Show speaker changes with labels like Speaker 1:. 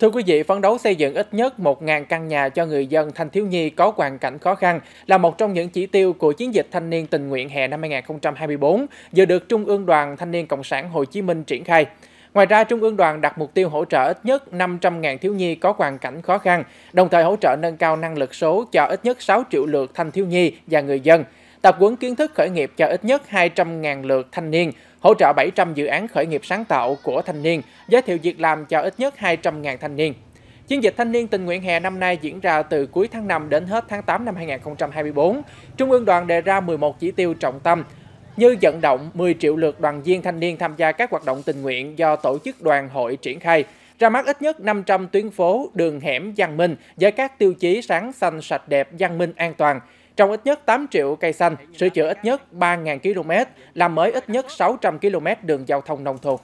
Speaker 1: Thưa quý vị, phấn đấu xây dựng ít nhất 1.000 căn nhà cho người dân thanh thiếu nhi có hoàn cảnh khó khăn là một trong những chỉ tiêu của chiến dịch thanh niên tình nguyện hè năm 2024 vừa được Trung ương Đoàn Thanh niên Cộng sản Hồ Chí Minh triển khai. Ngoài ra, Trung ương đoàn đặt mục tiêu hỗ trợ ít nhất 500.000 thiếu nhi có hoàn cảnh khó khăn, đồng thời hỗ trợ nâng cao năng lực số cho ít nhất 6 triệu lượt thanh thiếu nhi và người dân tập huấn kiến thức khởi nghiệp cho ít nhất 200.000 lượt thanh niên, hỗ trợ 700 dự án khởi nghiệp sáng tạo của thanh niên, giới thiệu việc làm cho ít nhất 200.000 thanh niên. Chiến dịch thanh niên tình nguyện hè năm nay diễn ra từ cuối tháng 5 đến hết tháng 8 năm 2024. Trung ương đoàn đề ra 11 chỉ tiêu trọng tâm, như vận động 10 triệu lượt đoàn viên thanh niên tham gia các hoạt động tình nguyện do tổ chức đoàn hội triển khai, ra mắt ít nhất 500 tuyến phố, đường hẻm văn minh với các tiêu chí sáng xanh sạch đẹp, văn minh an toàn, trồng ít nhất 8 triệu cây xanh, sửa chữa ít nhất 3.000 km, làm mới ít nhất 600 km đường giao thông nông thôn.